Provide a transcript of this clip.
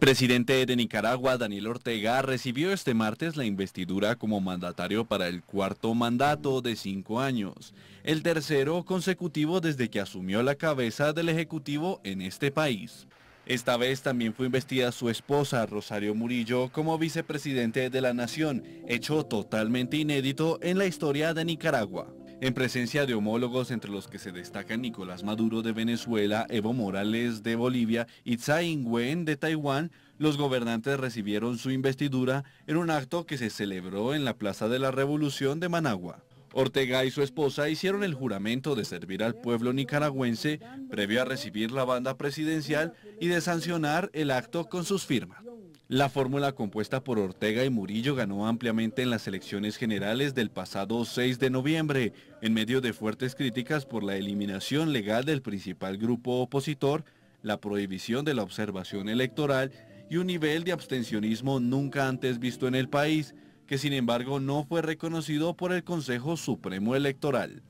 presidente de Nicaragua, Daniel Ortega, recibió este martes la investidura como mandatario para el cuarto mandato de cinco años, el tercero consecutivo desde que asumió la cabeza del Ejecutivo en este país. Esta vez también fue investida su esposa, Rosario Murillo, como vicepresidente de la Nación, hecho totalmente inédito en la historia de Nicaragua en presencia de homólogos entre los que se destacan Nicolás Maduro de Venezuela, Evo Morales de Bolivia y Tsai Ing-wen de Taiwán, los gobernantes recibieron su investidura en un acto que se celebró en la Plaza de la Revolución de Managua. Ortega y su esposa hicieron el juramento de servir al pueblo nicaragüense previo a recibir la banda presidencial y de sancionar el acto con sus firmas. La fórmula compuesta por Ortega y Murillo ganó ampliamente en las elecciones generales del pasado 6 de noviembre, en medio de fuertes críticas por la eliminación legal del principal grupo opositor, la prohibición de la observación electoral y un nivel de abstencionismo nunca antes visto en el país, que sin embargo no fue reconocido por el Consejo Supremo Electoral.